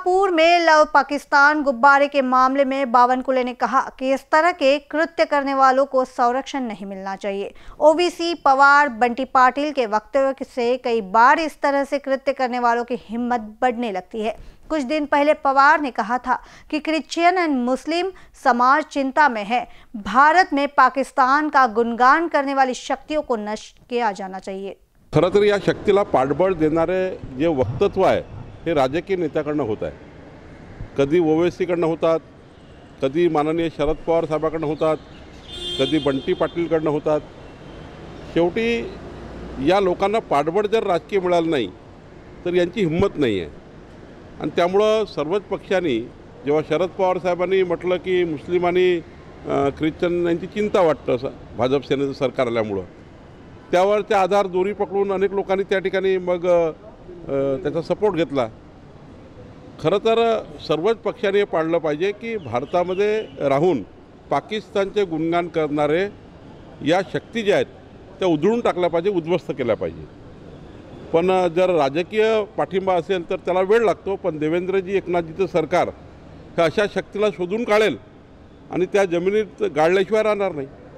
Singapore में लव पाकिस्तान गुब्बारे के मामले में कुले ने कहा कि इस तरह के कृत्य करने वालों को संरक्षण नहीं मिलना चाहिए ओबीसी पवार बंटी पाटिल के वक्तव्य से कई बार इस तरह से कृत्य करने वालों की हिम्मत बढ़ने लगती है कुछ दिन पहले पवार ने कहा था कि क्रिश्चियन एंड मुस्लिम समाज चिंता में है भारत में पाकिस्तान का गुणगान करने वाली शक्तियों को नष्ट किया जाना चाहिए खरतर या शक्तीला पाठबळ देणारे जे वक्तत्व आहे हे राजकीय नेत्याकडनं होत आहे कधी ओवेसीकडनं होतात कधी माननीय शरद पवार साहेबाकडनं होतात कधी बंटी पाटीलकडनं होतात शेवटी या लोकांना पाठबळ जर राजकीय मिळालं नाही तर यांची हिंमत नाही आहे आणि त्यामुळं सर्वच पक्षांनी जेव्हा शरद पवार साहेबांनी म्हटलं की मुस्लिमांनी आणि ख्रिश्चन यांची चिंता वाटतं असं भाजप सेनेचं सरकार आल्यामुळं त्यावर त्या आधार दोरी पकडून अनेक लोकांनी त्या ठिकाणी मग त्याचा सपोर्ट घेतला खरं तर सर्वच पक्षाने हे पाळलं पाहिजे की भारतामध्ये राहून पाकिस्तानचे गुणगान करणारे या शक्ती ज्या आहेत त्या उधळून टाकल्या पाहिजे उद्ध्वस्त केल्या पाहिजे पण जर राजकीय पाठिंबा असेल तर त्याला वेळ लागतो पण देवेंद्रजी एकनाथजीचं सरकार हे अशा शक्तीला शोधून काढेल आणि त्या जमिनीत गाळल्याशिवाय राहणार नाही